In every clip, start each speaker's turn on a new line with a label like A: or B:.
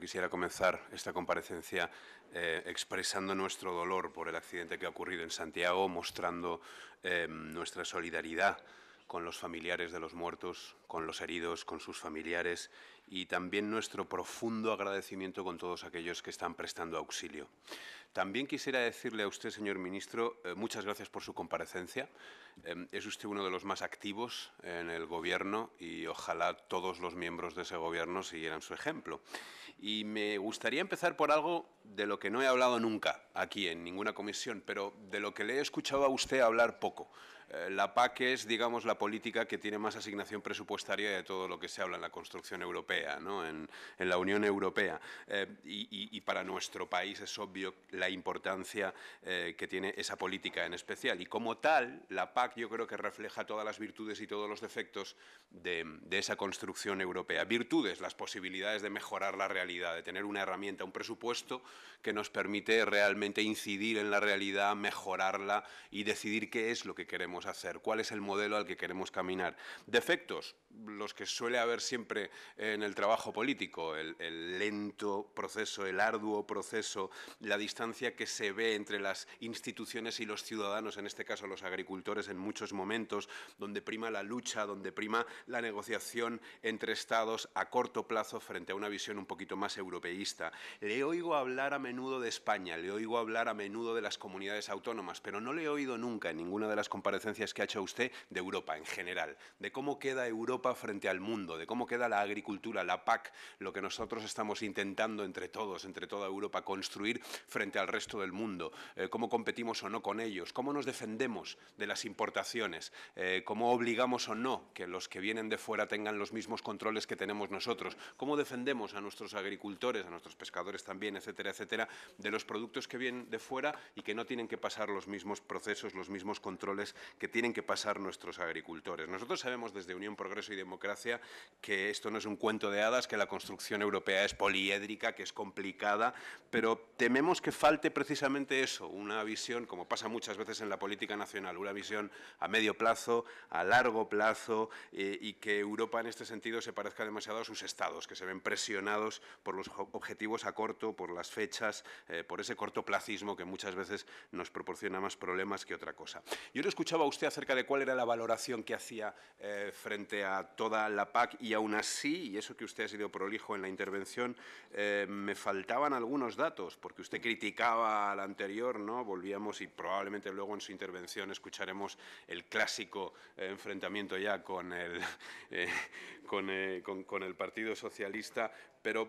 A: quisiera comenzar esta comparecencia eh, expresando nuestro dolor por el accidente que ha ocurrido en Santiago, mostrando em, nuestra solidaridad con los familiares de los muertos, con los heridos, con sus familiares y también nuestro profundo agradecimiento con todos aquellos que están prestando auxilio. También quisiera decirle a usted, señor ministro, eh, muchas gracias por su comparecencia. Em, es usted uno de los más activos en el Gobierno y ojalá todos los miembros de ese Gobierno siguieran su ejemplo. Y me gustaría empezar por algo de lo que no he hablado nunca aquí en ninguna comisión, pero de lo que le he escuchado a usted hablar poco, eh, la PAC es, digamos, la política que tiene más asignación presupuestaria de todo lo que se habla en la construcción europea, ¿no? en, la Unión Europea. Eh, y, para nuestro país es obvio la importancia eh, que tiene esa política en especial. Y como tal, la PAC yo creo que refleja todas las virtudes y todos los defectos de esa construcción europea. Virtudes, las posibilidades de mejorar la realidad, de tener una herramienta, un presupuesto que nos permite realmente incidir en la realidad, mejorarla y decidir qué es lo que queremos hacer, cuál es el modelo al que queremos caminar. Defectos, los que suele haber siempre en el trabajo político, el, el lento proceso, el arduo proceso, la distancia que se ve entre las instituciones y los ciudadanos, en este caso los agricultores en muchos momentos, donde prima la lucha, donde prima la negociación entre estados a corto plazo frente a una visión un poquito más europeísta. Le oigo hablar a menudo de España, le oigo hablar a menudo de las comunidades autónomas, pero no le he oído nunca en ninguna de las comparecencias que ha hecho usted de Europa en general, de cómo queda Europa frente al mundo, de cómo queda la agricultura, la PAC, lo que nosotros estamos intentando entre todos, entre toda Europa, construir frente al resto del mundo, eh, cómo competimos o no con ellos, cómo nos defendemos de las importaciones, eh, cómo obligamos o no que los que vienen de fuera tengan los mismos controles que tenemos nosotros, cómo defendemos a nuestros agricultores, a nuestros pescadores también, etcétera, etcétera, de los productos que vienen de fuera y que no tienen que pasar los mismos procesos, los mismos controles que tienen que pasar nuestros agricultores. Nosotros sabemos desde Unión Progreso y Democracia que esto no es un cuento de hadas, que la construcción europea es poliédrica, que es complicada, pero tememos que falte precisamente eso, una visión, como pasa muchas veces en la política nacional, una visión a medio plazo, a largo plazo, eh, y que Europa en este sentido se parezca demasiado a sus estados, que se ven presionados por los objetivos a corto, por las fechas, eh, por ese cortoplacismo que muchas veces nos proporciona más problemas que otra cosa. Yo lo escuchaba usted acerca de cuál era la valoración que hacía eh, frente a toda la PAC y aún así, y eso que usted ha sido prolijo en la intervención, eh, me faltaban algunos datos, porque usted criticaba al anterior, ¿no? Volvíamos y probablemente luego en su intervención escucharemos el clásico eh, enfrentamiento ya con el, con, el Partido Socialista, pero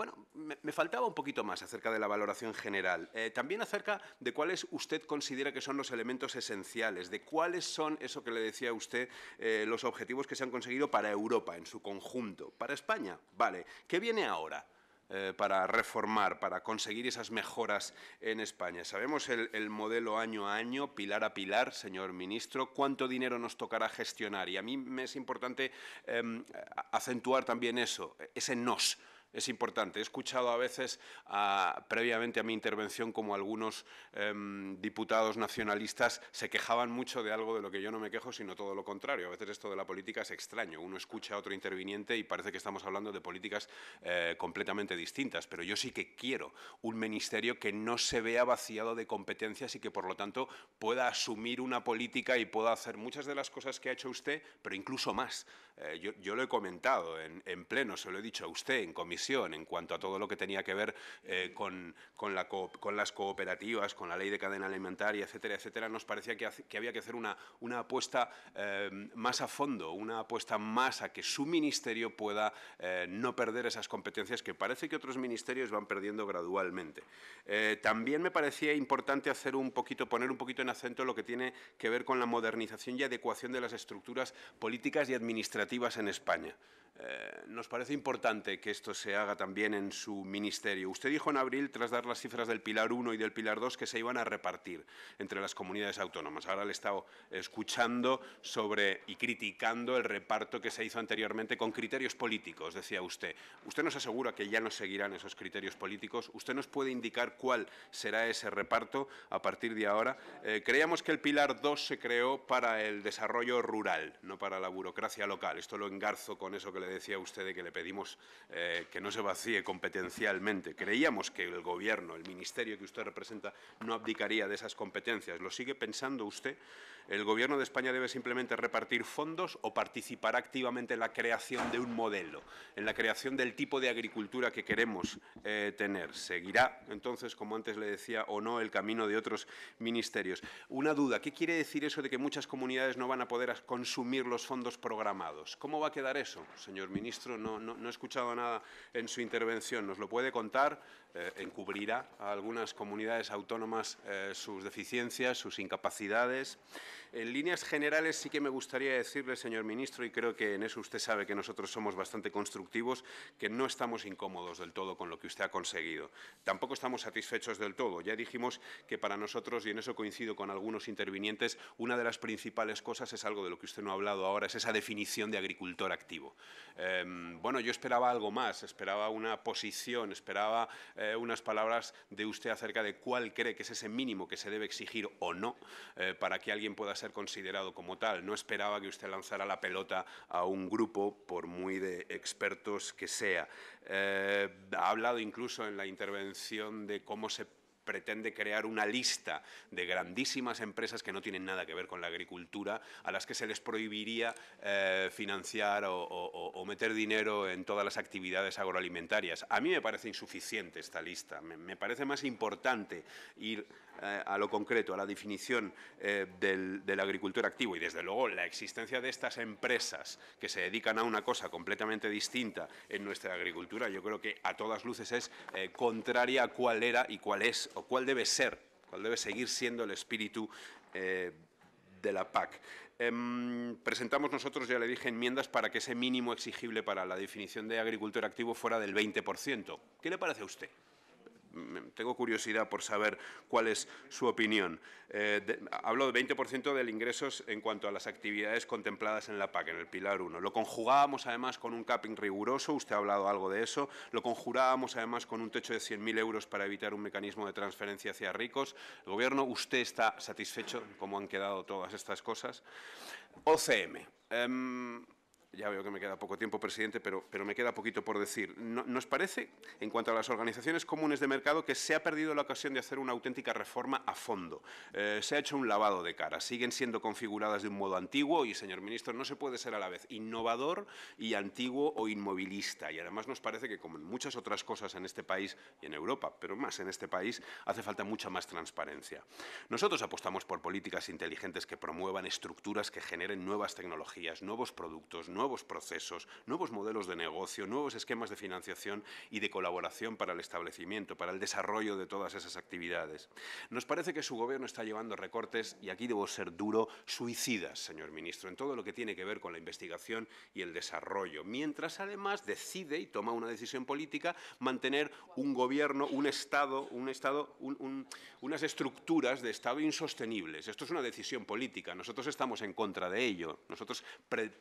A: bueno, me, faltaba un poquito más acerca de la valoración general. Eh, también acerca de cuáles usted considera que son los elementos esenciales, de cuáles son, eso que le decía usted, eh, los objetivos que se han conseguido para Europa en su conjunto. Para España, vale. ¿Qué viene ahora? Eh, para reformar, para conseguir esas mejoras en España. Sabemos el, modelo año a año, pilar a pilar, señor ministro, cuánto dinero nos tocará gestionar. Y a mí me es importante em, acentuar también eso, ese nos es importante. He escuchado a veces, previamente a mi intervención, como algunos em, diputados nacionalistas se quejaban mucho de algo de lo que yo no me quejo, sino todo lo contrario. A veces esto de la política es extraño. Uno escucha a otro interviniente y parece que estamos hablando de políticas eh, completamente distintas. Pero yo sí que quiero un ministerio que no se vea vaciado de competencias y que, por lo tanto, pueda asumir una política y pueda hacer muchas de las cosas que ha hecho usted, pero incluso más. Eh, yo, lo he comentado en pleno, se lo he dicho a usted en comisión en cuanto a todo lo que tenía que ver eh, con, con, la con, las cooperativas, con la ley de cadena alimentaria, etcétera, etcétera, nos parecía que, había que hacer una, una apuesta eh, más a fondo, una apuesta más a que su ministerio pueda eh, no perder esas competencias que parece que otros ministerios van perdiendo gradualmente. también me parecía importante hacer un poquito, poner un poquito en acento lo que tiene que ver con la modernización y adecuación de las estructuras políticas y administrativas en España. nos parece importante que esto se haga también en su ministerio. Usted dijo en abril, tras dar las cifras del Pilar 1 y del Pilar 2, que se iban a repartir entre las comunidades autónomas. Ahora le he estado escuchando sobre y criticando el reparto que se hizo anteriormente con criterios políticos, decía usted. Usted nos asegura que ya no seguirán esos criterios políticos. ¿Usted nos puede indicar cuál será ese reparto a partir de ahora? Eh, creíamos que el Pilar 2 se creó para el desarrollo rural, no para la burocracia local. Esto lo engarzo con eso que le decía usted de que le pedimos eh, que no se vacíe competencialmente. Creíamos que el Gobierno, el Ministerio que usted representa, no abdicaría de esas competencias. ¿Lo sigue pensando usted? ¿El Gobierno de España debe simplemente repartir fondos o participar activamente en la creación de un modelo, en la creación del tipo de agricultura que queremos eh, tener? ¿Seguirá, entonces, como antes le decía, o no el camino de otros ministerios? Una duda, ¿qué quiere decir eso de que muchas comunidades no van a poder consumir los fondos programados? ¿Cómo va a quedar eso, señor ministro? no he escuchado nada en su intervención nos lo puede contar, eh, encubrirá a algunas comunidades autónomas eh, sus deficiencias, sus incapacidades. En líneas generales sí que me gustaría decirle, señor ministro, y creo que en eso usted sabe que nosotros somos bastante constructivos, que no estamos incómodos del todo con lo que usted ha conseguido. Tampoco estamos satisfechos del todo. Ya dijimos que para nosotros, y en eso coincido con algunos intervinientes, una de las principales cosas es algo de lo que usted no ha hablado ahora, es esa definición de agricultor activo. Em, bueno, yo esperaba algo más, esperaba una posición, esperaba eh, unas palabras de usted acerca de cuál cree que es ese mínimo que se debe exigir o no eh, para que alguien pueda ser considerado como tal. No esperaba que usted lanzara la pelota a un grupo, por muy de expertos que sea. Eh, ha hablado incluso en la intervención de cómo se pretende crear una lista de grandísimas empresas que no tienen nada que ver con la agricultura, a las que se les prohibiría eh, financiar o, meter dinero en todas las actividades agroalimentarias. A mí me parece insuficiente esta lista, me parece más importante ir eh, a lo concreto, a la definición eh, del, agricultor activo y, desde luego, la existencia de estas empresas que se dedican a una cosa completamente distinta en nuestra agricultura, yo creo que a todas luces es eh, contraria a cuál era y cuál es o cuál debe ser, cuál debe seguir siendo el espíritu de la PAC. Em, presentamos nosotros, ya le dije, enmiendas para que ese mínimo exigible para la definición de agricultor activo fuera del 20%. ¿Qué le parece a usted? tengo curiosidad por saber cuál es su opinión. Eh, de, del 20% del ingresos en cuanto a las actividades contempladas en la PAC, en el Pilar 1. Lo conjugábamos además con un capping riguroso, usted ha hablado algo de eso, lo conjurábamos además con un techo de 100.000 euros para evitar un mecanismo de transferencia hacia ricos. El Gobierno, ¿usted está satisfecho cómo han quedado todas estas cosas? OCM. Em, ya veo que me queda poco tiempo, presidente, pero, pero me queda poquito por decir. No, ¿Nos parece, en cuanto a las organizaciones comunes de mercado, que se ha perdido la ocasión de hacer una auténtica reforma a fondo? Eh, se ha hecho un lavado de cara. Siguen siendo configuradas de un modo antiguo y, señor ministro, no se puede ser a la vez innovador y antiguo o inmovilista. Y además nos parece que, como en muchas otras cosas en este país y en Europa, pero más en este país, hace falta mucha más transparencia. Nosotros apostamos por políticas inteligentes que promuevan estructuras que generen nuevas tecnologías, nuevos productos, nuevos nuevos procesos, nuevos modelos de negocio, nuevos esquemas de financiación y de colaboración para el establecimiento, para el desarrollo de todas esas actividades. Nos parece que su gobierno está llevando recortes, y aquí debo ser duro, suicidas, señor ministro, en todo lo que tiene que ver con la investigación y el desarrollo, mientras además decide y toma una decisión política mantener un gobierno, un Estado, un Estado un, unas estructuras de Estado insostenibles. Esto es una decisión política, nosotros estamos en contra de ello, nosotros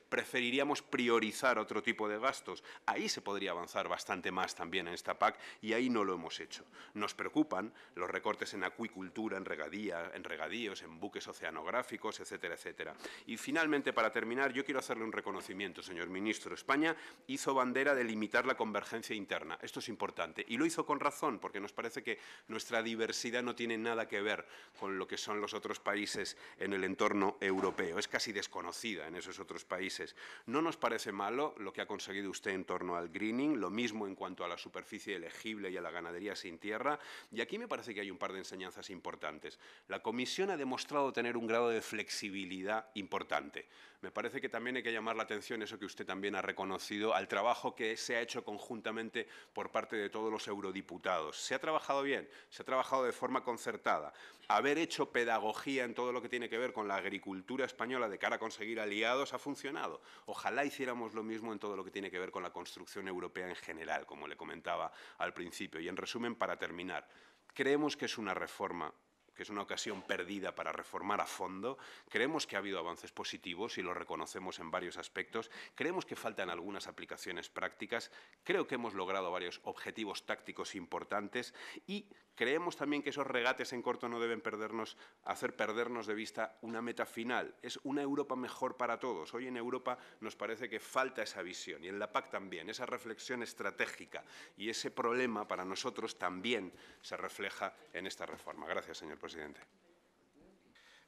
A: preferiríamos priorizar otro tipo de gastos. Ahí se podría avanzar bastante más también en esta PAC y ahí no lo hemos hecho. Nos preocupan los recortes en acuicultura, en, regadía, en regadíos, en buques oceanográficos, etcétera, etcétera. Y finalmente, para terminar, yo quiero hacerle un reconocimiento, señor ministro. España hizo bandera de limitar la convergencia interna. Esto es importante y lo hizo con razón porque nos parece que nuestra diversidad no tiene nada que ver con lo que son los otros países en el entorno europeo. Es casi desconocida en esos otros países. No no nos parece malo lo que ha conseguido usted en torno al greening, lo mismo en cuanto a la superficie elegible y a la ganadería sin tierra. Y aquí me parece que hay un par de enseñanzas importantes. La Comisión ha demostrado tener un grado de flexibilidad importante. Me parece que también hay que llamar la atención, eso que usted también ha reconocido, al trabajo que se ha hecho conjuntamente por parte de todos los eurodiputados. Se ha trabajado bien, se ha trabajado de forma concertada. Haber hecho pedagogía en todo lo que tiene que ver con la agricultura española de cara a conseguir aliados ha funcionado. Ojalá hiciéramos lo mismo en todo lo que tiene que ver con la construcción europea en general, como le comentaba al principio. Y en resumen, para terminar, creemos que es una reforma que es una ocasión perdida para reformar a fondo. Creemos que ha habido avances positivos y lo reconocemos en varios aspectos. Creemos que faltan algunas aplicaciones prácticas. Creo que hemos logrado varios objetivos tácticos importantes y creemos también que esos regates en corto no deben perdernos, hacer perdernos de vista una meta final. Es una Europa mejor para todos. Hoy en Europa nos parece que falta esa visión y en la PAC también, esa reflexión estratégica y ese problema para nosotros también se refleja en esta reforma. Gracias, señor presidente.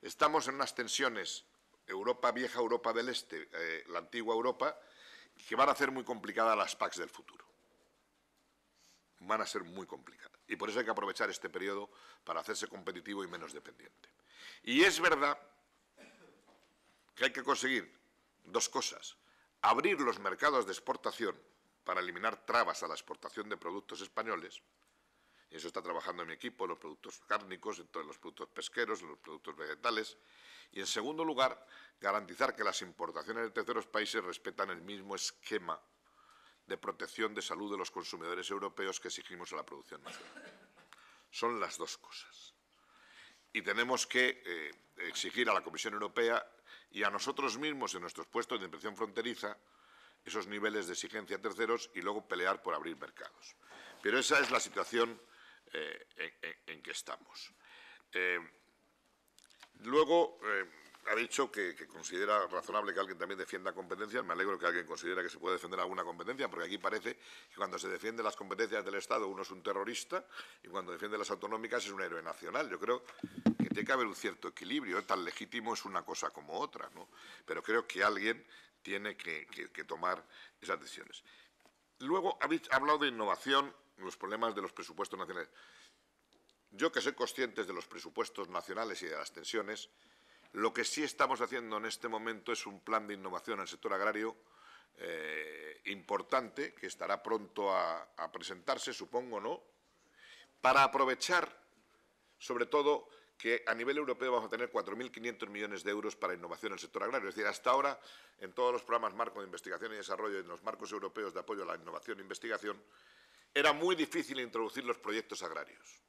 B: Estamos en unas tensiones, Europa vieja, Europa del Este, eh, la antigua Europa, que van a hacer muy complicadas las PACs del futuro. Van a ser muy complicadas. Y por eso hay que aprovechar este periodo para hacerse competitivo y menos dependiente. Y es verdad que hay que conseguir dos cosas. Abrir los mercados de exportación para eliminar trabas a la exportación de productos españoles eso está trabajando en mi equipo, los productos cárnicos, en todos los productos pesqueros, los productos vegetales. Y, en segundo lugar, garantizar que las importaciones de terceros países respetan el mismo esquema de protección de salud de los consumidores europeos que exigimos a la producción nacional. Son las dos cosas. Y tenemos que eh, exigir a la Comisión Europea y a nosotros mismos en nuestros puestos de inspección fronteriza esos niveles de exigencia a terceros y luego pelear por abrir mercados. Pero esa es la situación eh, en, qué que estamos. Eh, luego, eh, ha dicho que, considera razonable que alguien también defienda competencias. Me alegro que alguien considera que se puede defender alguna competencia, porque aquí parece que cuando se defienden las competencias del Estado uno es un terrorista y cuando defiende las autonómicas es un héroe nacional. Yo creo que tiene que haber un cierto equilibrio. Tan legítimo es una cosa como otra, ¿no? Pero creo que alguien tiene que, que tomar esas decisiones. Luego ha hablado de innovación los problemas de los presupuestos nacionales. Yo que soy consciente de los presupuestos nacionales y de las tensiones, lo que sí estamos haciendo en este momento es un plan de innovación en el sector agrario eh, importante, que estará pronto a, presentarse, supongo, ¿no?, para aprovechar, sobre todo, que a nivel europeo vamos a tener 4.500 millones de euros para innovación en el sector agrario. Es decir, hasta ahora, en todos los programas marco de investigación y desarrollo, y en los marcos europeos de apoyo a la innovación e investigación, era muy difícil introducir los proyectos agrarios,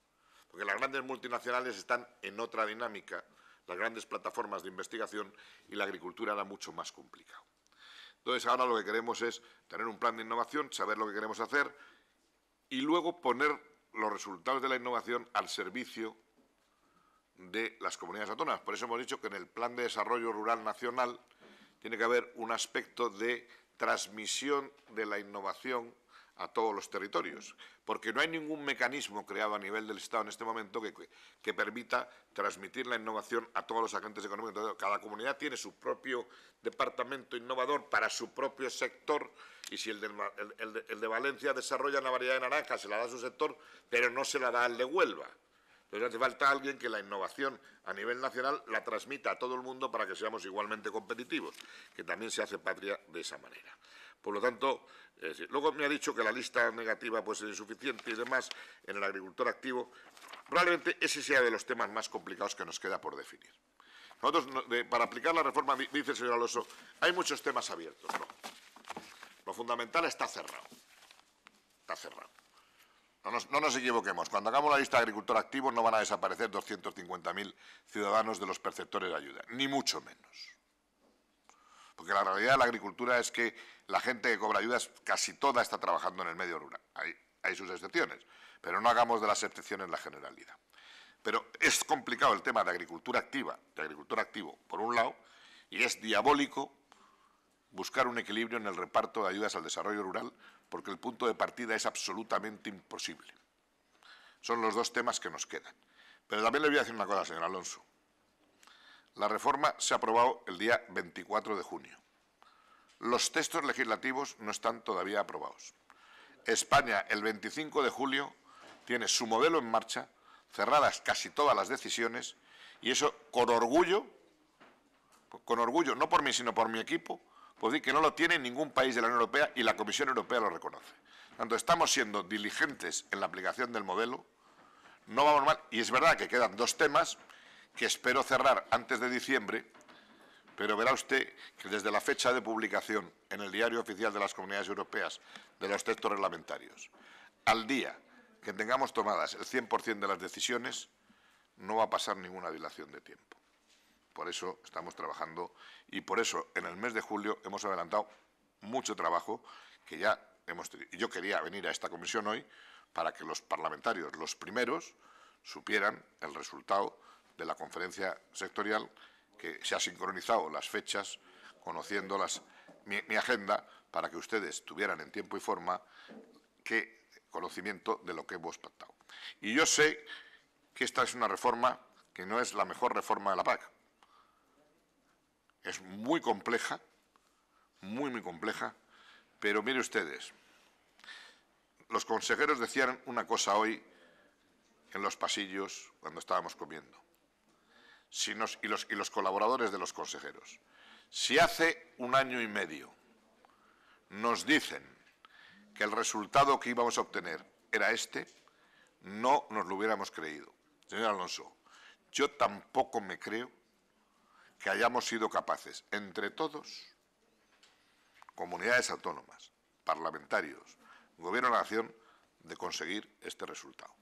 B: porque las grandes multinacionales están en otra dinámica, las grandes plataformas de investigación y la agricultura era mucho más complicado. Entonces, ahora lo que queremos es tener un plan de innovación, saber lo que queremos hacer y luego poner los resultados de la innovación al servicio de las comunidades autónomas. Por eso hemos dicho que en el Plan de Desarrollo Rural Nacional tiene que haber un aspecto de transmisión de la innovación a todos los territorios, porque no hay ningún mecanismo creado a nivel del Estado en este momento que, permita transmitir la innovación a todos los agentes económicos. cada comunidad tiene su propio departamento innovador para su propio sector y si el de, Valencia desarrolla una variedad de naranja, se la da a su sector, pero no se la da al de Huelva. Entonces hace falta alguien que la innovación a nivel nacional la transmita a todo el mundo para que seamos igualmente competitivos, que también se hace patria de esa manera. Por lo tanto, luego me ha dicho que la lista negativa puede ser insuficiente y demás en el agricultor activo. Realmente, ese sea de los temas más complicados que nos queda por definir. Nosotros, para aplicar la reforma, dice el señor Alonso, hay muchos temas abiertos. No. Lo fundamental está cerrado. Está cerrado. No nos, no nos, equivoquemos. Cuando hagamos la lista de agricultor activo no van a desaparecer 250.000 ciudadanos de los perceptores de ayuda, ni mucho menos la realidad de la agricultura es que la gente que cobra ayudas casi toda está trabajando en el medio rural. Hay, sus excepciones, pero no hagamos de las excepciones la generalidad. Pero es complicado el tema de agricultura activa, de agricultura activo, por un lado, y es diabólico buscar un equilibrio en el reparto de ayudas al desarrollo rural, porque el punto de partida es absolutamente imposible. Son los dos temas que nos quedan. Pero también le voy a decir una cosa, señor Alonso. La reforma se ha aprobado el día 24 de junio. Los textos legislativos no están todavía aprobados. España, el 25 de julio, tiene su modelo en marcha, cerradas casi todas las decisiones, y eso con orgullo, con orgullo, no por mí, sino por mi equipo, puedo decir que no lo tiene ningún país de la Unión Europea y la Comisión Europea lo reconoce. Cuando estamos siendo diligentes en la aplicación del modelo, no vamos mal, y es verdad que quedan dos temas que espero cerrar antes de diciembre, pero verá usted que desde la fecha de publicación en el Diario Oficial de las Comunidades Europeas de los textos reglamentarios, al día que tengamos tomadas el 100% de las decisiones, no va a pasar ninguna dilación de tiempo. Por eso estamos trabajando y por eso en el mes de julio hemos adelantado mucho trabajo que ya hemos tenido. yo quería venir a esta comisión hoy para que los parlamentarios, los primeros, supieran el resultado de la conferencia sectorial, que se ha sincronizado las fechas, conociendo las, mi, agenda, para que ustedes tuvieran en tiempo y forma qué conocimiento de lo que hemos pactado. Y yo sé que esta es una reforma que no es la mejor reforma de la PAC. Es muy compleja, muy, muy compleja, pero mire ustedes, los consejeros decían una cosa hoy en los pasillos cuando estábamos comiendo y, los, y los colaboradores de los consejeros. Si hace un año y medio nos dicen que el resultado que íbamos a obtener era este, no nos lo hubiéramos creído. Señor Alonso, yo tampoco me creo que hayamos sido capaces, entre todos, comunidades autónomas, parlamentarios, gobierno de la nación, de conseguir este resultado.